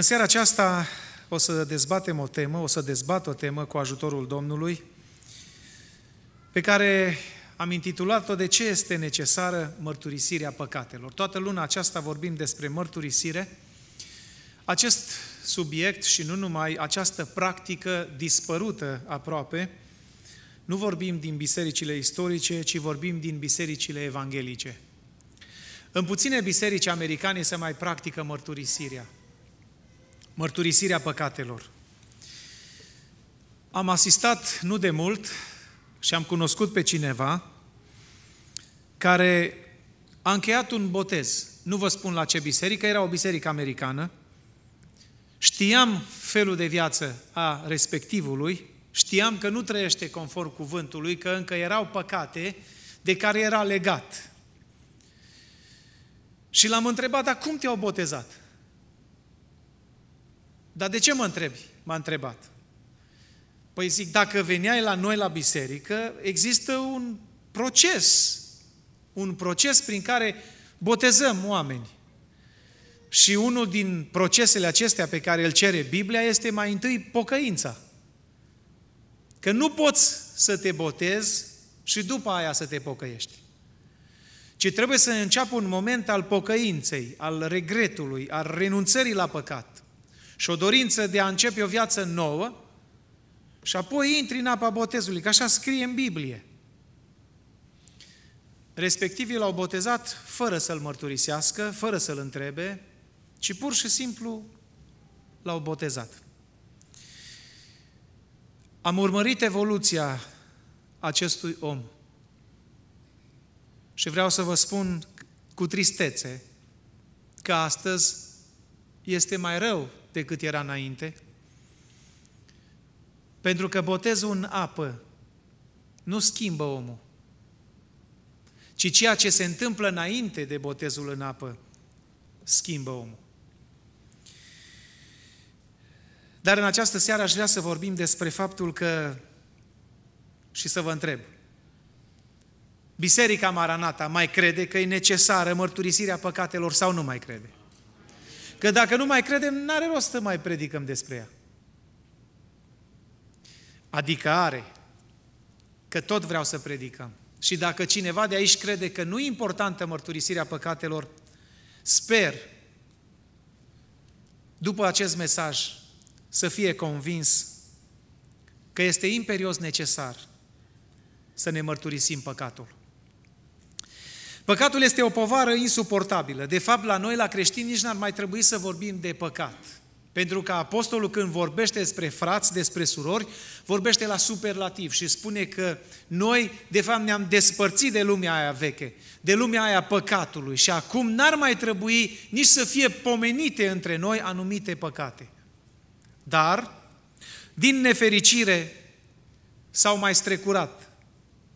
În seara aceasta o să dezbatem o temă, o să dezbat o temă cu ajutorul Domnului, pe care am intitulat-o De ce este necesară mărturisirea păcatelor? Toată luna aceasta vorbim despre mărturisire. Acest subiect și nu numai această practică dispărută aproape, nu vorbim din bisericile istorice, ci vorbim din bisericile evanghelice. În puține biserici americane se mai practică mărturisirea mărturisirea păcatelor. Am asistat nu de mult și am cunoscut pe cineva care a încheiat un botez. Nu vă spun la ce biserică, era o biserică americană. Știam felul de viață a respectivului, știam că nu trăiește conform cuvântului, că încă erau păcate de care era legat. Și l-am întrebat, dar cum te-au botezat? Dar de ce mă întrebi? M-a întrebat. Păi zic, dacă veneai la noi la biserică, există un proces, un proces prin care botezăm oameni. Și unul din procesele acestea pe care îl cere Biblia este mai întâi pocăința. Că nu poți să te botezi și după aia să te pocăiești. Ci trebuie să înceapă un moment al pocăinței, al regretului, al renunțării la păcat și o dorință de a începe o viață nouă și apoi intri în apa botezului, că așa scrie în Biblie. Respectivii l-au botezat fără să-l mărturisească, fără să-l întrebe, ci pur și simplu l-au botezat. Am urmărit evoluția acestui om. Și vreau să vă spun cu tristețe că astăzi este mai rău decât era înainte? Pentru că botezul în apă nu schimbă omul, ci ceea ce se întâmplă înainte de botezul în apă schimbă omul. Dar în această seară aș vrea să vorbim despre faptul că și să vă întreb. Biserica Maranata mai crede că e necesară mărturisirea păcatelor sau nu mai crede? Că dacă nu mai credem, n-are rost să mai predicăm despre ea. Adică are, că tot vreau să predicăm. Și dacă cineva de aici crede că nu e importantă mărturisirea păcatelor, sper, după acest mesaj, să fie convins că este imperios necesar să ne mărturisim păcatul. Păcatul este o povară insuportabilă. De fapt, la noi, la creștini, nici n-ar mai trebui să vorbim de păcat. Pentru că apostolul când vorbește despre frați, despre surori, vorbește la superlativ și spune că noi, de fapt, ne-am despărțit de lumea aia veche, de lumea aia păcatului și acum n-ar mai trebui nici să fie pomenite între noi anumite păcate. Dar, din nefericire, s-au mai strecurat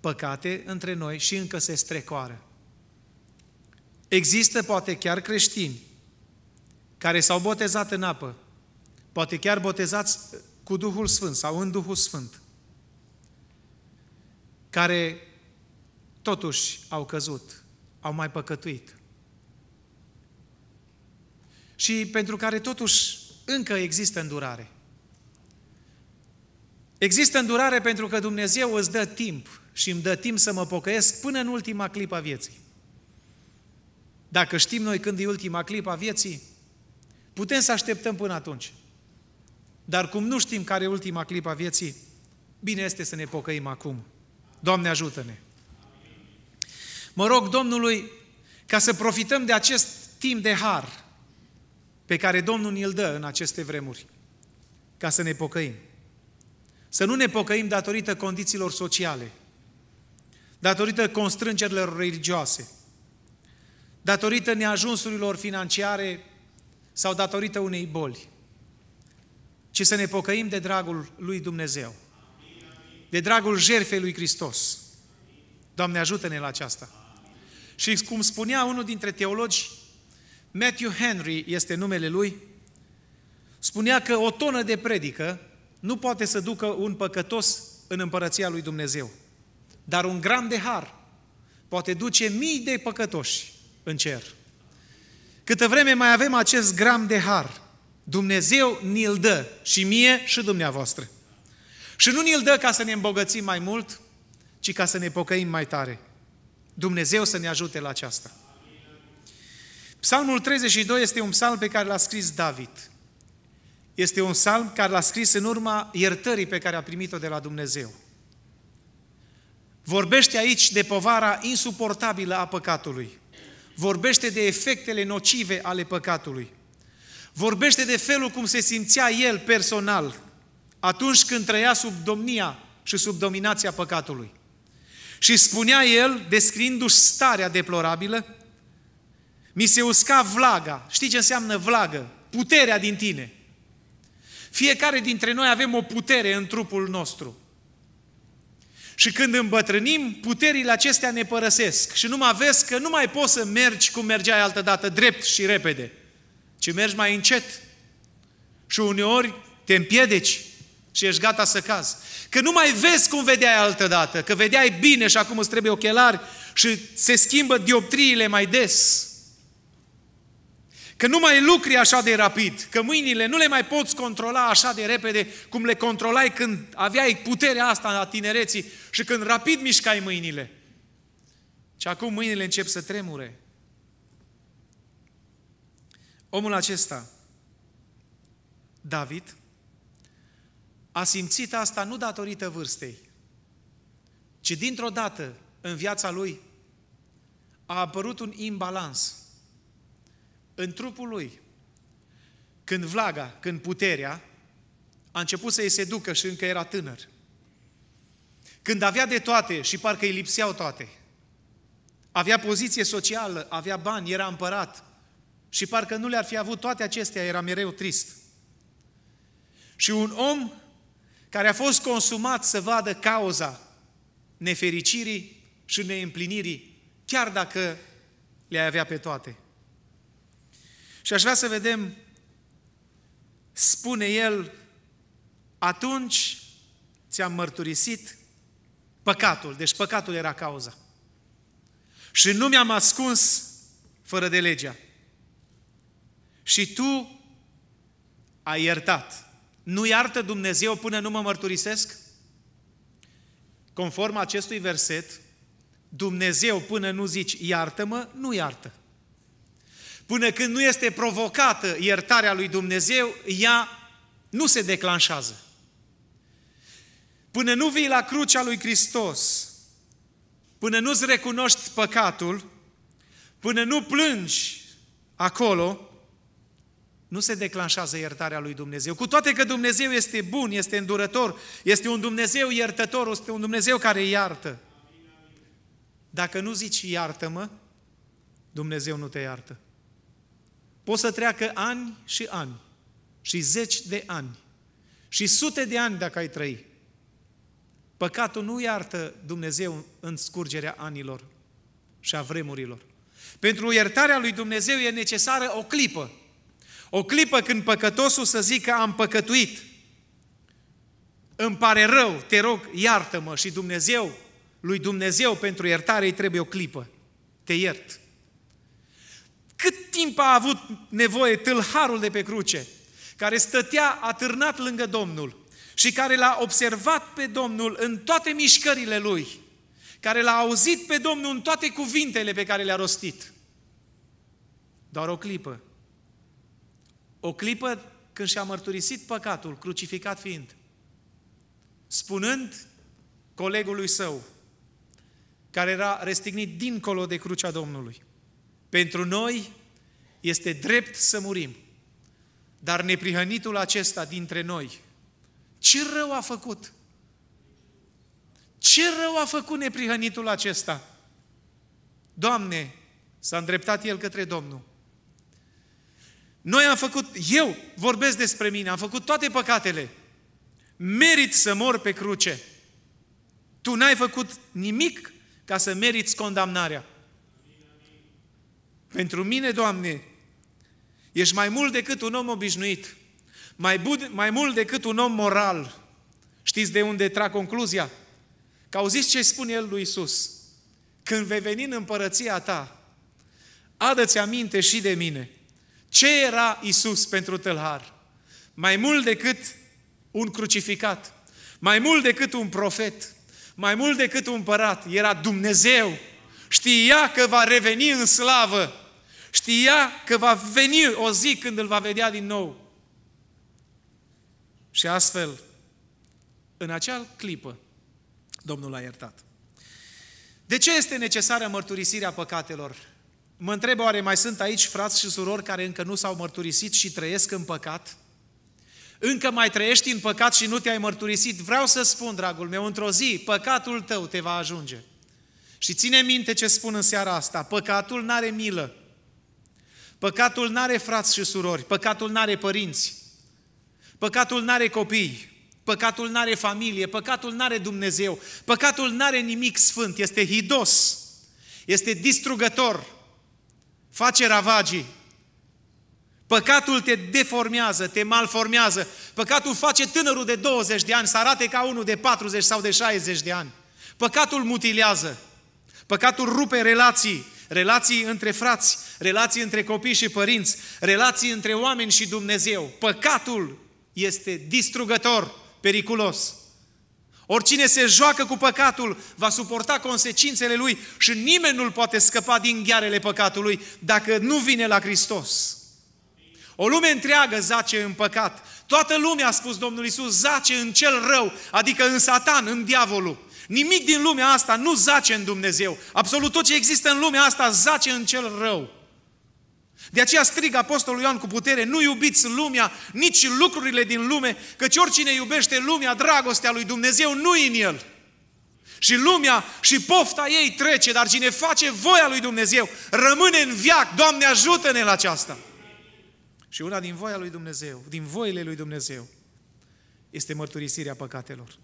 păcate între noi și încă se strecoară. Există poate chiar creștini care s-au botezat în apă, poate chiar botezați cu Duhul Sfânt sau în Duhul Sfânt, care totuși au căzut, au mai păcătuit. Și pentru care totuși încă există îndurare. Există îndurare pentru că Dumnezeu îți dă timp și îmi dă timp să mă pocăiesc până în ultima clipă a vieții. Dacă știm noi când e ultima clipă a vieții, putem să așteptăm până atunci. Dar cum nu știm care e ultima clipă a vieții, bine este să ne pocăim acum. Doamne, ajută-ne! Mă rog Domnului ca să profităm de acest timp de har pe care Domnul ne l dă în aceste vremuri, ca să ne pocăim. Să nu ne pocăim datorită condițiilor sociale, datorită constrângerilor religioase, datorită neajunsurilor financiare sau datorită unei boli, ci să ne pocăim de dragul lui Dumnezeu, de dragul jertfei lui Hristos. Doamne, ajută-ne la aceasta! Și cum spunea unul dintre teologi, Matthew Henry este numele lui, spunea că o tonă de predică nu poate să ducă un păcătos în împărăția lui Dumnezeu. Dar un gram de har poate duce mii de păcătoși în cer. Câtă vreme mai avem acest gram de har, Dumnezeu ni-l dă și mie și dumneavoastră. Și nu ni-l dă ca să ne îmbogățim mai mult, ci ca să ne pocăim mai tare. Dumnezeu să ne ajute la aceasta. Psalmul 32 este un psalm pe care l-a scris David. Este un psalm care l-a scris în urma iertării pe care a primit-o de la Dumnezeu. Vorbește aici de povara insuportabilă a păcatului vorbește de efectele nocive ale păcatului. Vorbește de felul cum se simțea el personal atunci când trăia sub domnia și sub dominația păcatului. Și spunea el, descriindu-și starea deplorabilă, mi se usca vlaga. Știi ce înseamnă vlagă? Puterea din tine. Fiecare dintre noi avem o putere în trupul nostru. Și când îmbătrânim, puterile acestea ne părăsesc și nu mai vezi că nu mai poți să mergi cum mergeai altădată, drept și repede, ci mergi mai încet. Și uneori te împiedici și ești gata să cazi. Că nu mai vezi cum vedeai altădată, că vedeai bine și acum îți trebuie ochelari și se schimbă dioptriile mai des. Că nu mai lucri așa de rapid, că mâinile nu le mai poți controla așa de repede cum le controlai când aveai puterea asta la tinereții și când rapid mișcai mâinile. Și acum mâinile încep să tremure. Omul acesta, David, a simțit asta nu datorită vârstei, ci dintr-o dată în viața lui a apărut un imbalans – în trupul lui. Când vlaga, când puterea, a început să-i seducă și încă era tânăr. Când avea de toate și parcă îi lipseau toate. Avea poziție socială, avea bani, era împărat și parcă nu le-ar fi avut toate acestea, era mereu trist. Și un om care a fost consumat să vadă cauza nefericirii și neîmplinirii, chiar dacă le avea pe toate. Și aș vrea să vedem, spune el, atunci ți-am mărturisit păcatul, deci păcatul era cauza. Și nu mi-am ascuns fără de legea. Și tu ai iertat. Nu iartă Dumnezeu până nu mă mărturisesc? Conform acestui verset, Dumnezeu până nu zici iartă-mă, nu iartă. Până când nu este provocată iertarea lui Dumnezeu, ea nu se declanșează. Până nu vii la crucea lui Hristos, până nu-ți recunoști păcatul, până nu plângi acolo, nu se declanșează iertarea lui Dumnezeu. Cu toate că Dumnezeu este bun, este îndurător, este un Dumnezeu iertător, este un Dumnezeu care iartă. Dacă nu zici iartă-mă, Dumnezeu nu te iartă. Pot să treacă ani și ani, și zeci de ani, și sute de ani dacă ai trăi. Păcatul nu iartă Dumnezeu în scurgerea anilor și a vremurilor. Pentru iertarea lui Dumnezeu e necesară o clipă. O clipă când păcătosul să zică am păcătuit. Îmi pare rău, te rog, iartă-mă și Dumnezeu, lui Dumnezeu pentru iertare îi trebuie o clipă. Te iert. Cât timp a avut nevoie tâlharul de pe cruce, care stătea atârnat lângă Domnul și care l-a observat pe Domnul în toate mișcările lui, care l-a auzit pe Domnul în toate cuvintele pe care le-a rostit. Doar o clipă. O clipă când și-a mărturisit păcatul, crucificat fiind, spunând colegului său, care era restignit dincolo de crucea Domnului, pentru noi este drept să murim, dar neprihănitul acesta dintre noi, ce rău a făcut? Ce rău a făcut neprihănitul acesta? Doamne, s-a îndreptat el către Domnul. Noi am făcut, eu vorbesc despre mine, am făcut toate păcatele. Merit să mor pe cruce. Tu n-ai făcut nimic ca să meriți condamnarea. Pentru mine, Doamne, ești mai mult decât un om obișnuit, mai, bud, mai mult decât un om moral. Știți de unde trag concluzia? Că auziți ce spune el lui Isus. Când vei veni în împărăția ta, adă-ți aminte și de mine. Ce era Isus pentru tâlhar? Mai mult decât un crucificat, mai mult decât un profet, mai mult decât un împărat, era Dumnezeu. Știa că va reveni în slavă Știa că va veni o zi când îl va vedea din nou. Și astfel, în acea clipă, Domnul l-a iertat. De ce este necesară mărturisirea păcatelor? Mă întreb oare mai sunt aici frați și surori care încă nu s-au mărturisit și trăiesc în păcat? Încă mai trăiești în păcat și nu te-ai mărturisit? Vreau să spun, dragul meu, într-o zi, păcatul tău te va ajunge. Și ține minte ce spun în seara asta, păcatul n-are milă. Păcatul nu are frați și surori, păcatul nu are părinți, păcatul nu are copii, păcatul nu are familie, păcatul nu are Dumnezeu, păcatul nu are nimic sfânt, este hidos, este distrugător, face ravagii. Păcatul te deformează, te malformează. Păcatul face tânărul de 20 de ani să arate ca unul de 40 sau de 60 de ani. Păcatul mutilează. Păcatul rupe relații relații între frați, relații între copii și părinți, relații între oameni și Dumnezeu. Păcatul este distrugător, periculos. Oricine se joacă cu păcatul va suporta consecințele lui și nimeni nu-l poate scăpa din ghearele păcatului dacă nu vine la Hristos. O lume întreagă zace în păcat. Toată lumea, a spus Domnul Isus, zace în cel rău, adică în satan, în diavolul. Nimic din lumea asta nu zace în Dumnezeu. Absolut tot ce există în lumea asta zace în cel rău. De aceea strigă Apostolul Ioan cu putere, nu iubiți lumea, nici lucrurile din lume, căci oricine iubește lumea, dragostea lui Dumnezeu nu în el. Și lumea și pofta ei trece, dar cine face voia lui Dumnezeu rămâne în viac. Doamne, ajută-ne la aceasta! Și una din voia lui Dumnezeu, din voile lui Dumnezeu, este mărturisirea păcatelor.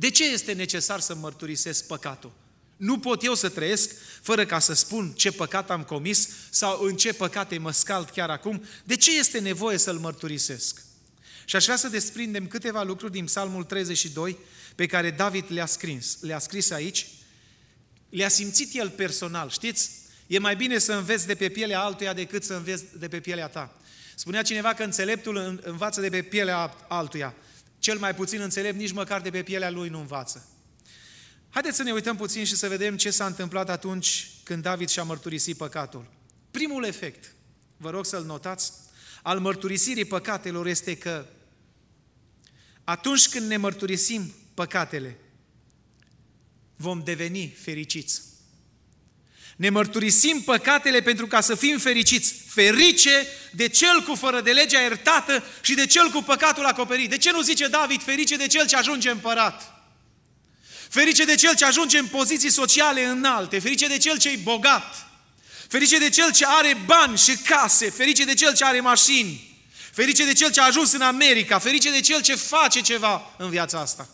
De ce este necesar să mărturisesc păcatul? Nu pot eu să trăiesc fără ca să spun ce păcat am comis sau în ce păcate mă scald chiar acum. De ce este nevoie să-l mărturisesc? Și aș vrea să desprindem câteva lucruri din Psalmul 32 pe care David le-a scris, le-a scris aici. Le-a simțit el personal, știți? E mai bine să înveți de pe pielea altuia decât să înveți de pe pielea ta. Spunea cineva că înțeleptul învață de pe pielea altuia. Cel mai puțin înțelept nici măcar de pe pielea lui nu învață. Haideți să ne uităm puțin și să vedem ce s-a întâmplat atunci când David și-a mărturisit păcatul. Primul efect, vă rog să-l notați, al mărturisirii păcatelor este că atunci când ne mărturisim păcatele, vom deveni fericiți. Ne mărturisim păcatele pentru ca să fim fericiți. Ferice de cel cu fără de legea iertată și de cel cu păcatul acoperit. De ce nu zice David, ferice de cel ce ajunge împărat? Ferice de cel ce ajunge în poziții sociale înalte, ferice de cel ce e bogat, ferice de cel ce are bani și case, ferice de cel ce are mașini, ferice de cel ce a ajuns în America, ferice de cel ce face ceva în viața asta.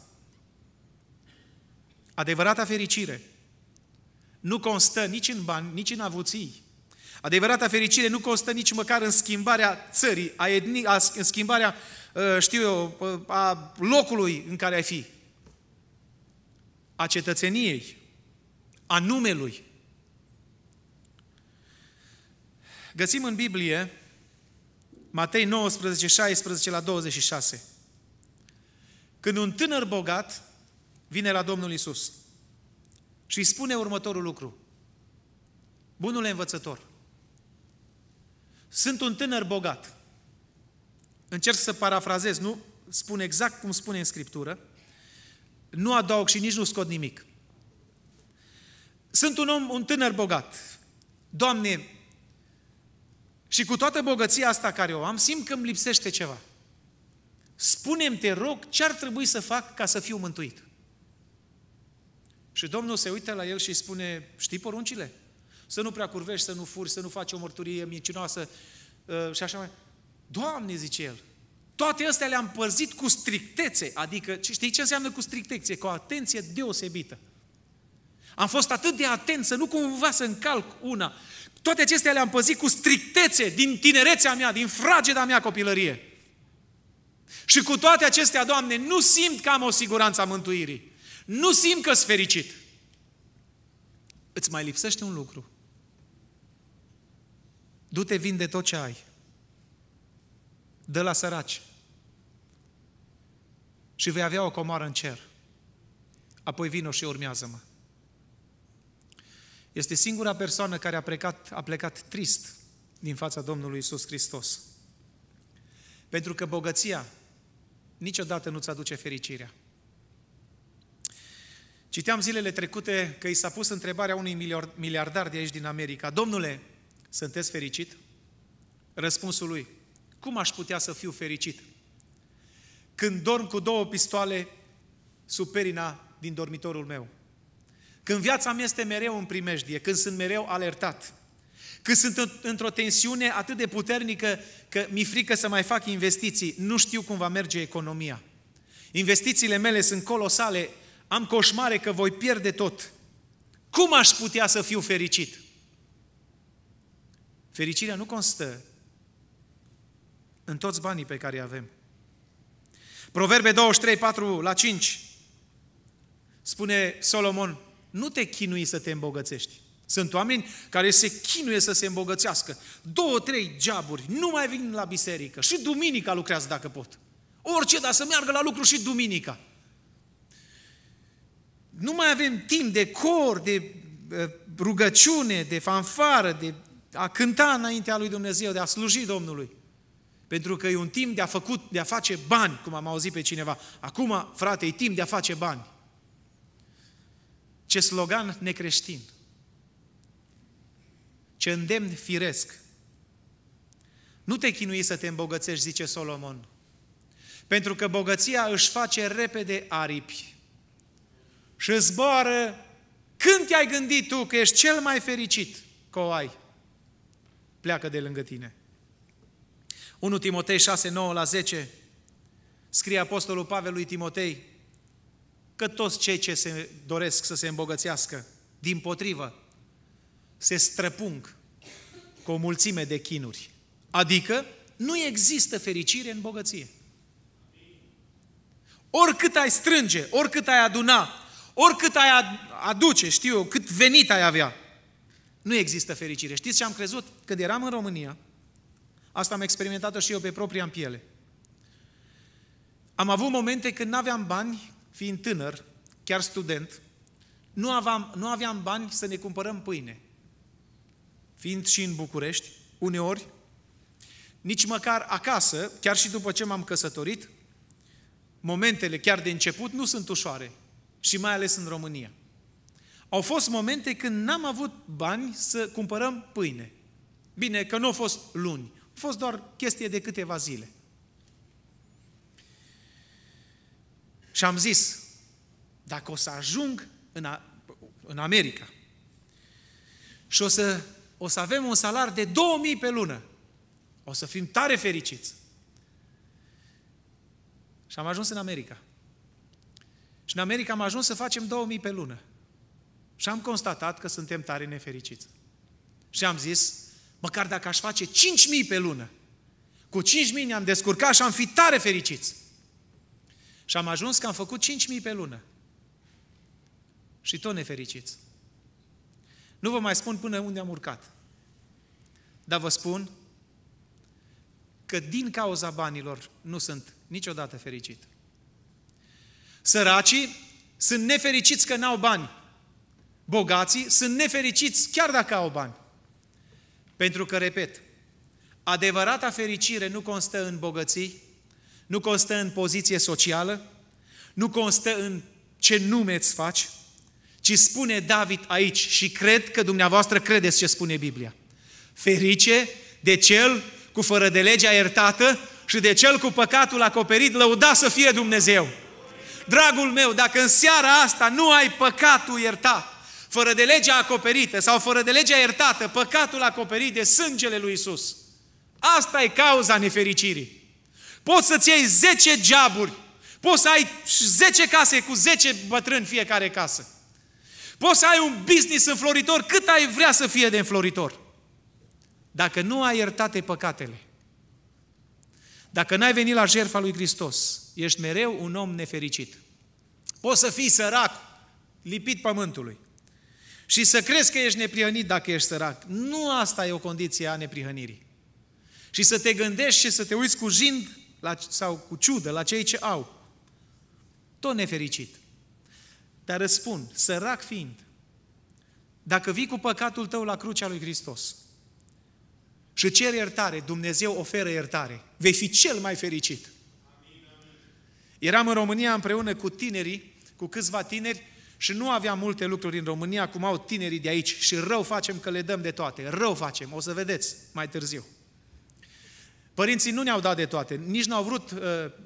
Adevărata fericire nu constă nici în bani, nici în avuții. Adevărata fericire nu constă nici măcar în schimbarea țării, a etni, a, în schimbarea, ă, știu eu, ă, a locului în care ai fi, a cetățeniei, a numelui. Găsim în Biblie Matei 19, 16 la 26. Când un tânăr bogat vine la Domnul Isus. Și îi spune următorul lucru. Bunule învățător, sunt un tânăr bogat. Încerc să parafrazez, nu? Spun exact cum spune în Scriptură. Nu adaug și nici nu scot nimic. Sunt un om, un tânăr bogat. Doamne, și cu toată bogăția asta care o am, simt că îmi lipsește ceva. Spune-mi, te rog, ce ar trebui să fac ca să fiu mântuit? Și Domnul se uită la el și spune, știi poruncile? Să nu prea curvești, să nu furi, să nu faci o mărturie mincinoasă uh, și așa mai. Doamne, zice el, toate astea le-am păzit cu strictețe, adică știi ce înseamnă cu strictețe? Cu o atenție deosebită. Am fost atât de atent să nu cumva să încalc una. Toate acestea le-am păzit cu strictețe din tinerețea mea, din frageda mea copilărie. Și cu toate acestea, Doamne, nu simt că am o siguranță a mântuirii nu simt că sunt fericit. Îți mai lipsește un lucru. Du-te, vinde tot ce ai. Dă la săraci. Și vei avea o comoară în cer. Apoi vino și urmează-mă. Este singura persoană care a plecat, a plecat trist din fața Domnului Isus Hristos. Pentru că bogăția niciodată nu-ți aduce fericirea. Citeam zilele trecute că i s-a pus întrebarea unui miliardar de aici din America. Domnule, sunteți fericit? Răspunsul lui, cum aș putea să fiu fericit? Când dorm cu două pistoale sub perina din dormitorul meu. Când viața mea este mereu în primejdie, când sunt mereu alertat, când sunt într-o tensiune atât de puternică că mi frică să mai fac investiții, nu știu cum va merge economia. Investițiile mele sunt colosale, am coșmare că voi pierde tot. Cum aș putea să fiu fericit? Fericirea nu constă în toți banii pe care îi avem. Proverbe 23, 4 la 5 spune Solomon, nu te chinui să te îmbogățești. Sunt oameni care se chinuie să se îmbogățească. Două, trei geaburi, nu mai vin la biserică. Și duminica lucrează dacă pot. Orice, dar să meargă la lucru și duminica nu mai avem timp de cor, de uh, rugăciune, de fanfară, de a cânta înaintea lui Dumnezeu, de a sluji Domnului. Pentru că e un timp de a, făcut, de a face bani, cum am auzit pe cineva. Acum, frate, e timp de a face bani. Ce slogan necreștin. Ce îndemn firesc. Nu te chinui să te îmbogățești, zice Solomon. Pentru că bogăția își face repede aripi și zboară, când te-ai gândit tu că ești cel mai fericit că o ai, pleacă de lângă tine. 1 Timotei 6, 9 la 10, scrie Apostolul Pavel lui Timotei, că toți cei ce se doresc să se îmbogățească, din potrivă, se străpung cu o mulțime de chinuri. Adică, nu există fericire în bogăție. Oricât ai strânge, oricât ai aduna, Oricât ai aduce, știu eu, cât venit ai avea, nu există fericire. Știți ce am crezut? Când eram în România, asta am experimentat-o și eu pe propria piele. Am avut momente când nu aveam bani, fiind tânăr, chiar student, nu aveam, nu aveam bani să ne cumpărăm pâine. Fiind și în București, uneori, nici măcar acasă, chiar și după ce m-am căsătorit, momentele chiar de început nu sunt ușoare și mai ales în România. Au fost momente când n-am avut bani să cumpărăm pâine. Bine, că nu au fost luni, a fost doar chestie de câteva zile. Și am zis, dacă o să ajung în, a, în America și o să, o să avem un salar de 2000 pe lună, o să fim tare fericiți. Și am ajuns în America. Și în America am ajuns să facem 2000 pe lună. Și am constatat că suntem tare nefericiți. Și am zis, măcar dacă aș face 5000 pe lună, cu 5.000 ne-am descurcat și am fi tare fericiți. Și am ajuns că am făcut 5.000 pe lună. Și tot nefericiți. Nu vă mai spun până unde am urcat. Dar vă spun că din cauza banilor nu sunt niciodată fericit. Săracii sunt nefericiți că n-au bani. Bogații sunt nefericiți chiar dacă au bani. Pentru că, repet, adevărata fericire nu constă în bogății, nu constă în poziție socială, nu constă în ce nume îți faci, ci spune David aici și cred că dumneavoastră credeți ce spune Biblia. Ferice de cel cu fără de legea iertată și de cel cu păcatul acoperit, lăuda să fie Dumnezeu dragul meu, dacă în seara asta nu ai păcatul iertat, fără de legea acoperită sau fără de legea iertată, păcatul acoperit de sângele lui Isus. Asta e cauza nefericirii. Poți să-ți iei 10 geaburi, poți să ai 10 case cu 10 bătrâni fiecare casă. Poți să ai un business înfloritor cât ai vrea să fie de înfloritor. Dacă nu ai iertate păcatele, dacă n-ai venit la jertfa lui Hristos, ești mereu un om nefericit. Poți să fii sărac, lipit pământului. Și să crezi că ești neprihănit dacă ești sărac. Nu asta e o condiție a neprihănirii. Și să te gândești și să te uiți cu jind la, sau cu ciudă la cei ce au. Tot nefericit. Dar răspund, sărac fiind, dacă vii cu păcatul tău la crucea lui Hristos și ceri iertare, Dumnezeu oferă iertare, vei fi cel mai fericit. Eram în România împreună cu tinerii, cu câțiva tineri, și nu aveam multe lucruri în România, cum au tinerii de aici. Și rău facem că le dăm de toate. Rău facem, o să vedeți mai târziu. Părinții nu ne-au dat de toate, nici n-au vrut, uh,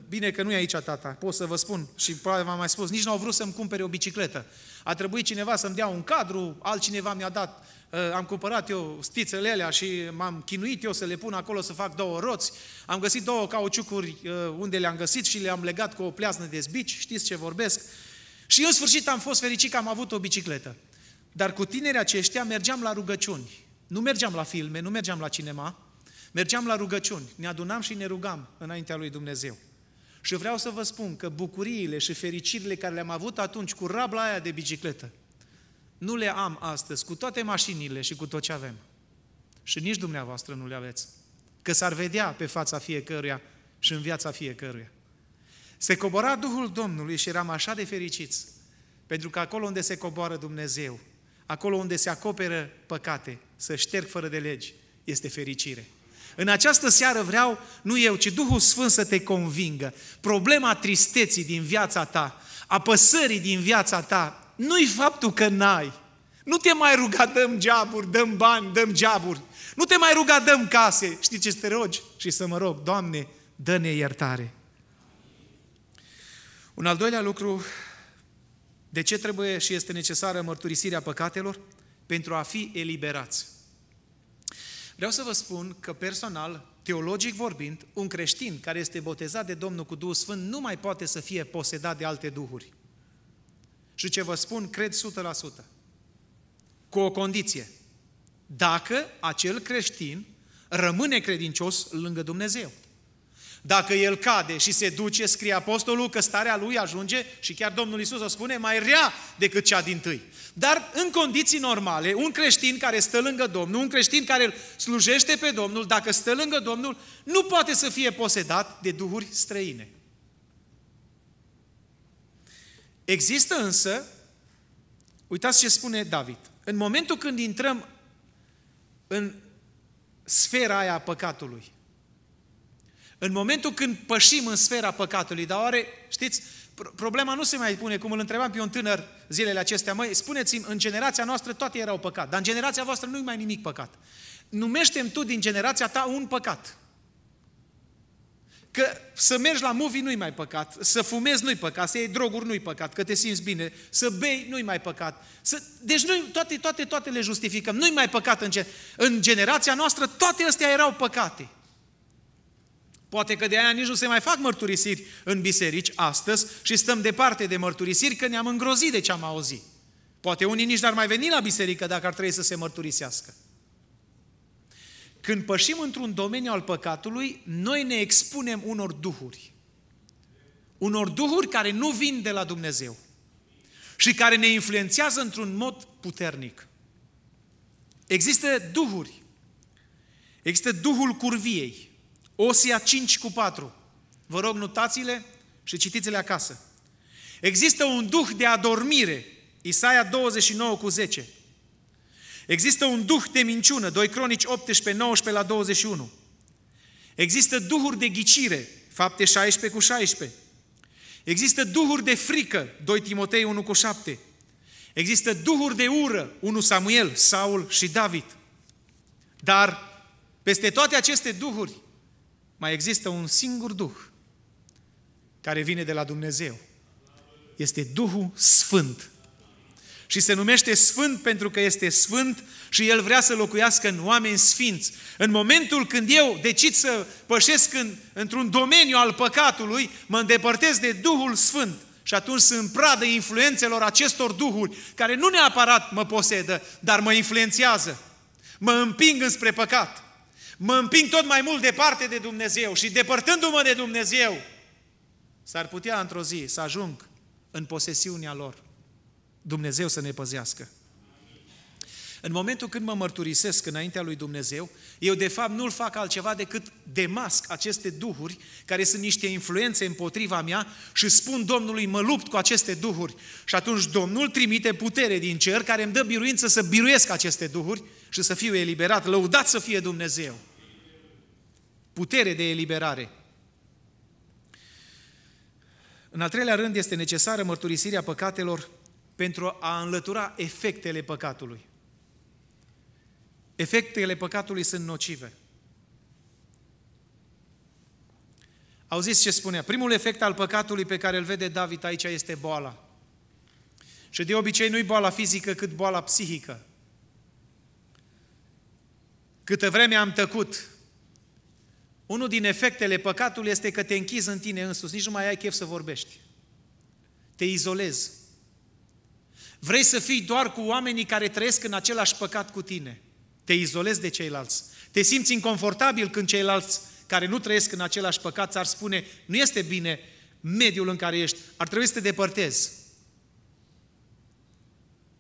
bine că nu e aici tata, pot să vă spun și probabil v-am mai spus, nici n-au vrut să-mi cumpere o bicicletă. A trebuit cineva să-mi dea un cadru, altcineva mi-a dat Eh, am cumpărat eu stițele alea și m-am chinuit eu să le pun acolo să fac două roți. Am găsit două cauciucuri eh, unde le-am găsit și le-am legat cu o pleasnă de zbici, știți ce vorbesc. Și în sfârșit am fost fericit că am avut o bicicletă. Dar cu tinerii aceștia mergeam la rugăciuni. Nu mergeam la filme, nu mergeam la cinema, mergeam la rugăciuni. Ne adunam și ne rugam înaintea lui Dumnezeu. Și vreau să vă spun că bucuriile și fericirile care le-am avut atunci cu rabla aia de bicicletă, nu le am astăzi, cu toate mașinile și cu tot ce avem. Și nici dumneavoastră nu le aveți. Că s-ar vedea pe fața fiecăruia și în viața fiecăruia. Se cobora Duhul Domnului și eram așa de fericiți, pentru că acolo unde se coboară Dumnezeu, acolo unde se acoperă păcate, să șterg fără de legi, este fericire. În această seară vreau, nu eu, ci Duhul Sfânt să te convingă. Problema tristeții din viața ta, a păsării din viața ta, nu-i faptul că n-ai. Nu te mai ruga, dăm geaburi, dăm bani, dăm geaburi. Nu te mai ruga, dăm case. Știi ce să te rogi? Și să mă rog, Doamne, dă-ne iertare. Un al doilea lucru, de ce trebuie și este necesară mărturisirea păcatelor? Pentru a fi eliberați. Vreau să vă spun că personal, teologic vorbind, un creștin care este botezat de Domnul cu Duhul Sfânt nu mai poate să fie posedat de alte duhuri. Și ce vă spun, cred 100%. Cu o condiție. Dacă acel creștin rămâne credincios lângă Dumnezeu. Dacă el cade și se duce, scrie apostolul, că starea lui ajunge, și chiar Domnul Isus o spune, mai rea decât cea din tâi. Dar în condiții normale, un creștin care stă lângă Domnul, un creștin care slujește pe Domnul, dacă stă lângă Domnul, nu poate să fie posedat de duhuri străine. Există însă, uitați ce spune David, în momentul când intrăm în sfera aia a păcatului, în momentul când pășim în sfera păcatului, dar oare, știți, problema nu se mai pune, cum îl întrebam pe un tânăr zilele acestea, măi, spuneți-mi, în generația noastră toate erau păcat, dar în generația voastră nu-i mai nimic păcat. Numește-mi tu din generația ta un păcat. Că să mergi la movie nu-i mai păcat, să fumezi nu-i păcat, să iei droguri nu-i păcat, că te simți bine, să bei nu-i mai păcat. Să... Deci noi toate, toate, toate le justificăm. Nu-i mai păcat în, ce... în generația noastră, toate astea erau păcate. Poate că de aia nici nu se mai fac mărturisiri în biserici astăzi și stăm departe de mărturisiri că ne-am îngrozit de ce am auzit. Poate unii nici n-ar mai veni la biserică dacă ar trebui să se mărturisească. Când pășim într-un domeniu al păcatului, noi ne expunem unor duhuri. Unor duhuri care nu vin de la Dumnezeu și care ne influențează într-un mod puternic. Există duhuri. Există duhul curviei. Osia 5 cu 4. Vă rog, notați-le și citiți-le acasă. Există un duh de adormire. Isaia 29 cu 10. Există un duh de minciună, 2 Cronici 18, 19 la 21. Există duhuri de ghicire, fapte 16 cu 16. Există duhuri de frică, 2 Timotei 1 cu 7. Există duhuri de ură, 1 Samuel, Saul și David. Dar peste toate aceste duhuri mai există un singur duh care vine de la Dumnezeu. Este Duhul Sfânt, și se numește Sfânt pentru că este Sfânt și El vrea să locuiască în oameni sfinți. În momentul când eu decid să pășesc în, într-un domeniu al păcatului, mă îndepărtez de Duhul Sfânt și atunci sunt pradă influențelor acestor duhuri, care nu neapărat mă posedă, dar mă influențează. Mă împing înspre păcat. Mă împing tot mai mult departe de Dumnezeu și depărtându-mă de Dumnezeu, s-ar putea într-o zi să ajung în posesiunea lor. Dumnezeu să ne păzească. În momentul când mă mărturisesc înaintea lui Dumnezeu, eu de fapt nu-l fac altceva decât demasc aceste duhuri care sunt niște influențe împotriva mea și spun Domnului, mă lupt cu aceste duhuri. Și atunci Domnul trimite putere din cer care îmi dă biruință să biruiesc aceste duhuri și să fiu eliberat. Lăudat să fie Dumnezeu! Putere de eliberare. În al treilea rând este necesară mărturisirea păcatelor pentru a înlătura efectele păcatului. Efectele păcatului sunt nocive. Auziți ce spunea? Primul efect al păcatului pe care îl vede David aici este boala. Și de obicei nu-i boala fizică, cât boala psihică. Câtă vreme am tăcut. Unul din efectele păcatului este că te închizi în tine însuți, nici nu mai ai chef să vorbești. Te izolezi. Vrei să fii doar cu oamenii care trăiesc în același păcat cu tine. Te izolezi de ceilalți. Te simți inconfortabil când ceilalți care nu trăiesc în același păcat ar spune nu este bine mediul în care ești, ar trebui să te depărtezi.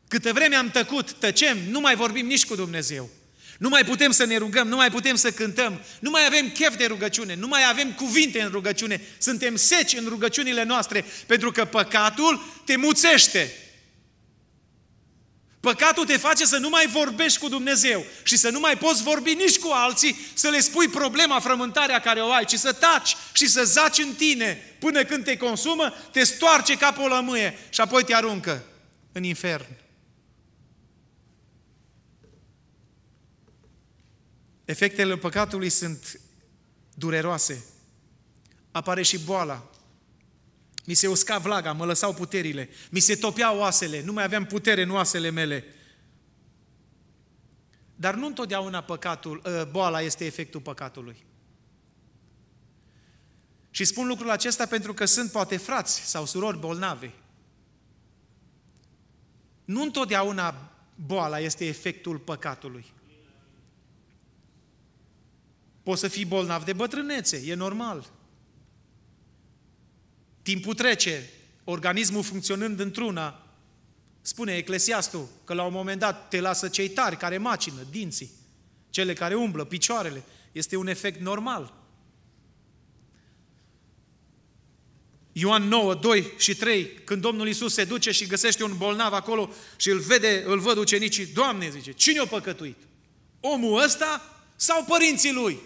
Câte vreme am tăcut, tăcem, nu mai vorbim nici cu Dumnezeu. Nu mai putem să ne rugăm, nu mai putem să cântăm, nu mai avem chef de rugăciune, nu mai avem cuvinte în rugăciune, suntem seci în rugăciunile noastre, pentru că păcatul te muțește. Păcatul te face să nu mai vorbești cu Dumnezeu și să nu mai poți vorbi nici cu alții, să le spui problema, frământarea care o ai, ci să taci și să zaci în tine până când te consumă, te stoarce capul la mâie și apoi te aruncă în infern. Efectele păcatului sunt dureroase. Apare și boala, mi se usca vlaga, mă lăsau puterile, mi se topeau oasele, nu mai aveam putere în oasele mele. Dar nu întotdeauna păcatul, ă, boala este efectul păcatului. Și spun lucrul acesta pentru că sunt poate frați sau surori bolnave. Nu întotdeauna boala este efectul păcatului. Poți să fii bolnav de bătrânețe, e normal. Timpul trece, organismul funcționând într-una, spune Eclesiastul că la un moment dat te lasă cei tari care macină dinții, cele care umblă, picioarele. Este un efect normal. Ioan 9, 2 și 3, când Domnul Isus se duce și găsește un bolnav acolo și îl vede, îl văd ucenicii, Doamne, zice, cine o păcătuit? Omul ăsta sau părinții lui?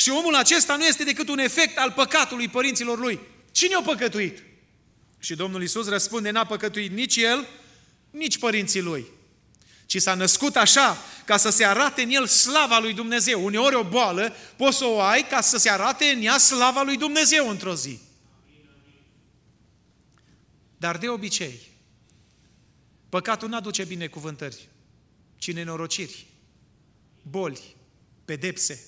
Și omul acesta nu este decât un efect al păcatului părinților lui. Cine a păcătuit? Și Domnul Isus răspunde, n-a păcătuit nici el, nici părinții lui. Ci s-a născut așa, ca să se arate în el slava lui Dumnezeu. Uneori o boală poți să o ai ca să se arate în ea slava lui Dumnezeu într-o zi. Dar de obicei, păcatul nu aduce binecuvântări, ci nenorociri, boli, pedepse,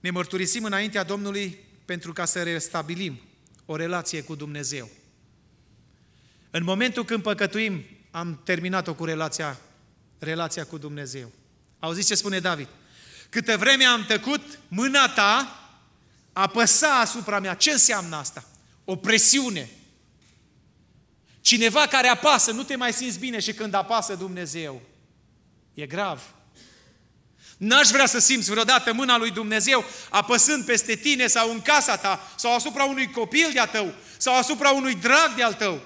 Ne mărturisim înaintea Domnului pentru ca să restabilim o relație cu Dumnezeu. În momentul când păcătuim, am terminat-o cu relația, relația cu Dumnezeu. Auziți ce spune David? Câte vreme am tăcut, mâna ta apăsa asupra mea. Ce înseamnă asta? O presiune. Cineva care apasă, nu te mai simți bine și când apasă Dumnezeu. E grav. N-aș vrea să simți vreodată mâna lui Dumnezeu apăsând peste tine sau în casa ta sau asupra unui copil de-a tău sau asupra unui drag de-al tău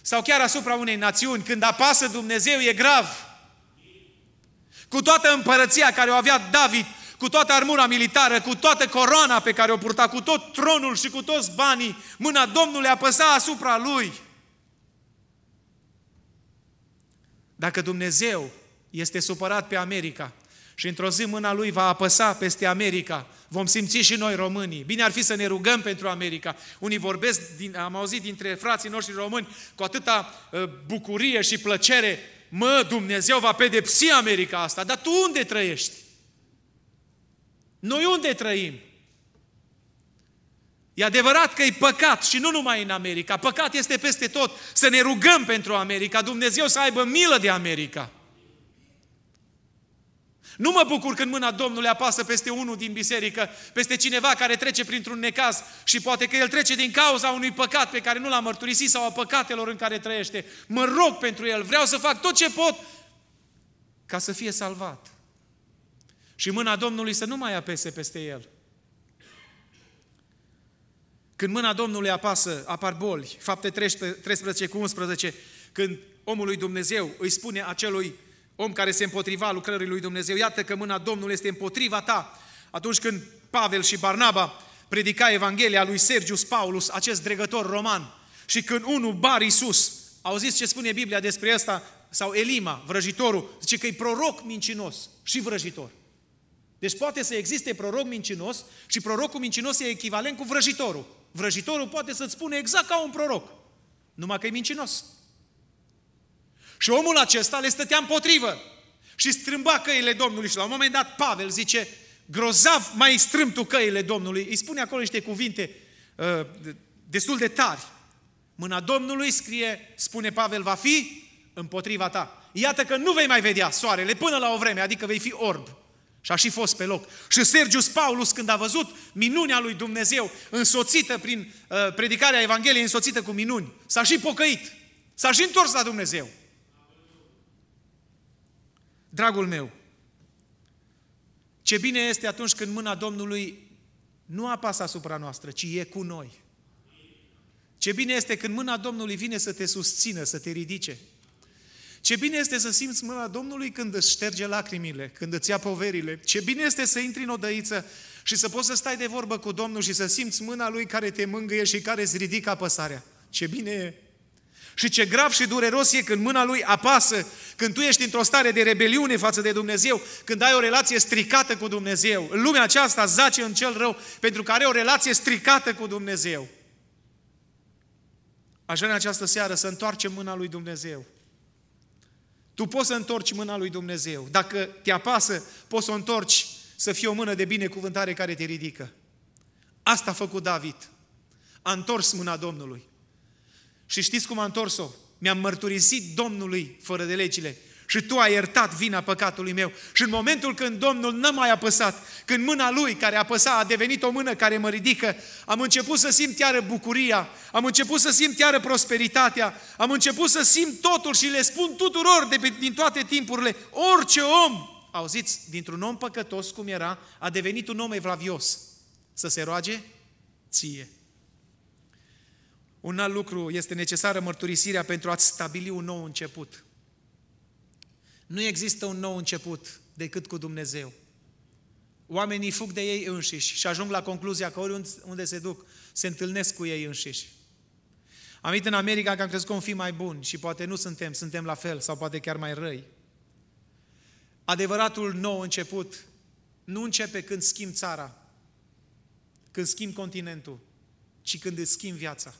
sau chiar asupra unei națiuni. Când apasă Dumnezeu e grav. Cu toată împărăția care o avea David, cu toată armura militară, cu toată coroana pe care o purta, cu tot tronul și cu toți banii, mâna Domnului apăsa asupra lui. Dacă Dumnezeu este supărat pe America, și într-o zi mâna lui va apăsa peste America. Vom simți și noi românii. Bine ar fi să ne rugăm pentru America. Unii vorbesc, din, am auzit dintre frații noștri români, cu atâta ă, bucurie și plăcere, mă, Dumnezeu va pedepsi America asta. Dar tu unde trăiești? Noi unde trăim? E adevărat că e păcat și nu numai în America. Păcat este peste tot. Să ne rugăm pentru America. Dumnezeu să aibă milă de America. Nu mă bucur când mâna Domnului apasă peste unul din biserică, peste cineva care trece printr-un necaz și poate că el trece din cauza unui păcat pe care nu l-a mărturisit sau a păcatelor în care trăiește. Mă rog pentru el, vreau să fac tot ce pot ca să fie salvat. Și mâna Domnului să nu mai apese peste el. Când mâna Domnului apasă, apar boli, fapte 13, cu 11, când omului Dumnezeu îi spune acelui om care se împotriva lucrării lui Dumnezeu, iată că mâna Domnului este împotriva ta. Atunci când Pavel și Barnaba predica Evanghelia lui Sergius Paulus, acest dregător roman, și când unul, Bar Iisus, auziți ce spune Biblia despre asta, sau Elima, vrăjitorul, zice că e proroc mincinos și vrăjitor. Deci poate să existe proroc mincinos și prorocul mincinos e echivalent cu vrăjitorul. Vrăjitorul poate să-ți spune exact ca un proroc, numai că e mincinos. Și omul acesta le stătea împotrivă și strâmba căile Domnului. Și la un moment dat Pavel zice, grozav mai strâm tu căile Domnului. Îi spune acolo niște cuvinte uh, destul de tari. Mâna Domnului, scrie, spune Pavel, va fi împotriva ta. Iată că nu vei mai vedea soarele până la o vreme, adică vei fi orb. Și a și fost pe loc. Și Sergius Paulus, când a văzut minunea lui Dumnezeu, însoțită prin uh, predicarea Evangheliei, însoțită cu minuni, s-a și pocăit, s-a și întors la Dumnezeu. Dragul meu, ce bine este atunci când mâna Domnului nu apasă asupra noastră, ci e cu noi. Ce bine este când mâna Domnului vine să te susțină, să te ridice. Ce bine este să simți mâna Domnului când îți șterge lacrimile, când îți ia poverile. Ce bine este să intri în odăiță și să poți să stai de vorbă cu Domnul și să simți mâna Lui care te mângâie și care îți ridică apăsarea. Ce bine e! Și ce grav și dureros e când mâna Lui apasă când tu ești într-o stare de rebeliune față de Dumnezeu, când ai o relație stricată cu Dumnezeu, lumea aceasta zace în cel rău pentru că are o relație stricată cu Dumnezeu. Așa în această seară să întoarcem mâna lui Dumnezeu. Tu poți să întorci mâna lui Dumnezeu. Dacă te apasă, poți să o întorci să fie o mână de binecuvântare care te ridică. Asta a făcut David. A întors mâna Domnului. Și știți cum a întors-o? mi-am mărturisit Domnului fără de legile și Tu ai iertat vina păcatului meu. Și în momentul când Domnul n-a mai apăsat, când mâna Lui care apăsa a devenit o mână care mă ridică, am început să simt iară bucuria, am început să simt iară prosperitatea, am început să simt totul și le spun tuturor de, pe, din toate timpurile, orice om, auziți, dintr-un om păcătos cum era, a devenit un om evlavios. Să se roage ție. Un alt lucru este necesară mărturisirea pentru a-ți stabili un nou început. Nu există un nou început decât cu Dumnezeu. Oamenii fug de ei înșiși și ajung la concluzia că oriunde se duc, se întâlnesc cu ei înșiși. Am venit în America că am crezut că un fi mai buni și poate nu suntem, suntem la fel sau poate chiar mai răi. Adevăratul nou început nu începe când schimb țara, când schimb continentul, ci când îți schimb viața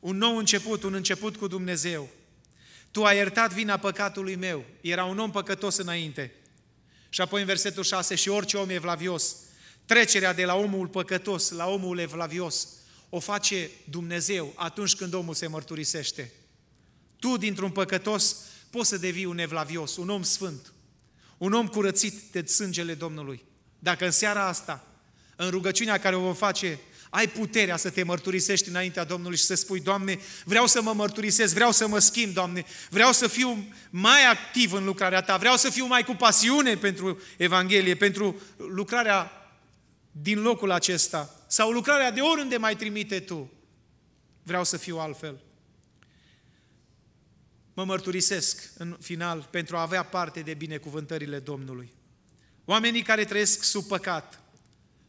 un nou început, un început cu Dumnezeu. Tu ai iertat vina păcatului meu. Era un om păcătos înainte. Și apoi în versetul 6, și orice om evlavios, trecerea de la omul păcătos la omul evlavios, o face Dumnezeu atunci când omul se mărturisește. Tu, dintr-un păcătos, poți să devii un evlavios, un om sfânt, un om curățit de sângele Domnului. Dacă în seara asta, în rugăciunea care o vom face ai puterea să te mărturisești înaintea Domnului și să spui, Doamne, vreau să mă mărturisesc, vreau să mă schimb, Doamne, vreau să fiu mai activ în lucrarea Ta, vreau să fiu mai cu pasiune pentru Evanghelie, pentru lucrarea din locul acesta sau lucrarea de oriunde mai trimite Tu. Vreau să fiu altfel. Mă mărturisesc în final pentru a avea parte de binecuvântările Domnului. Oamenii care trăiesc sub păcat,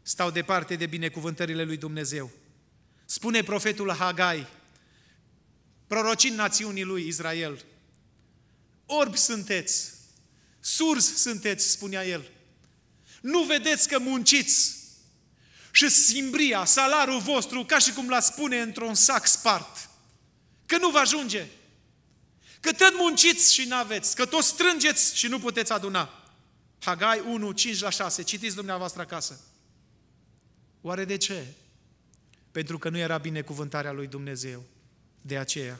stau departe de binecuvântările lui Dumnezeu. Spune profetul Hagai, prorocind națiunii lui Israel, orbi sunteți, surzi sunteți, spunea el. Nu vedeți că munciți și simbria, salarul vostru, ca și cum l a spune într-un sac spart. Că nu vă ajunge. Că tot munciți și n-aveți, că tot strângeți și nu puteți aduna. Hagai 1, 5 la 6, citiți dumneavoastră acasă. Oare de ce? Pentru că nu era binecuvântarea lui Dumnezeu. De aceea.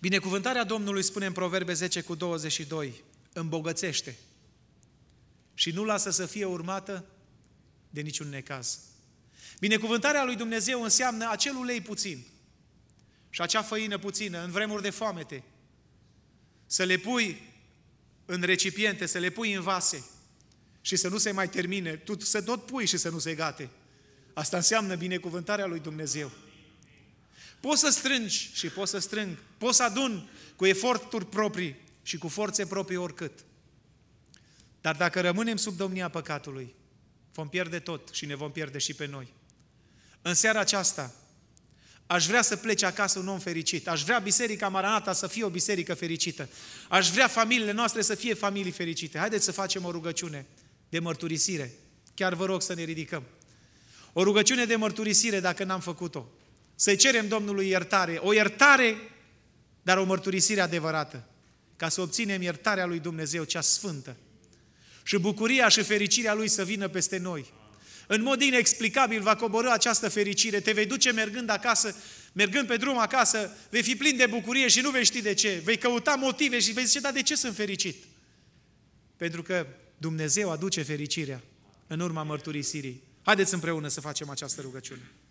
Binecuvântarea Domnului, spune în Proverbe 10 cu 22, îmbogățește și nu lasă să fie urmată de niciun necaz. Binecuvântarea lui Dumnezeu înseamnă acel ulei puțin și acea făină puțină în vremuri de foamete. Să le pui în recipiente, să le pui în vase și să nu se mai termine, tu să tot pui și să nu se gate. Asta înseamnă binecuvântarea lui Dumnezeu. Poți să strângi și poți să strâng, poți să adun cu eforturi proprii și cu forțe proprii oricât. Dar dacă rămânem sub domnia păcatului, vom pierde tot și ne vom pierde și pe noi. În seara aceasta, Aș vrea să plece acasă un om fericit. Aș vrea biserica Maranata să fie o biserică fericită. Aș vrea familiile noastre să fie familii fericite. Haideți să facem o rugăciune de mărturisire. Chiar vă rog să ne ridicăm. O rugăciune de mărturisire dacă n-am făcut-o. Să-i cerem Domnului iertare. O iertare, dar o mărturisire adevărată. Ca să obținem iertarea lui Dumnezeu cea sfântă. Și bucuria și fericirea lui să vină peste noi. În mod inexplicabil va coborâ această fericire. Te vei duce mergând acasă, mergând pe drum acasă, vei fi plin de bucurie și nu vei ști de ce. Vei căuta motive și vei zice, dar de ce sunt fericit? Pentru că Dumnezeu aduce fericirea în urma mărturisirii. Haideți împreună să facem această rugăciune.